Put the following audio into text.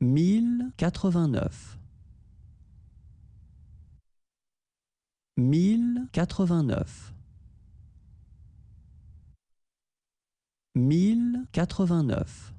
mille quatre-vingt-neuf mille quatre-vingt-neuf mille quatre-vingt-neuf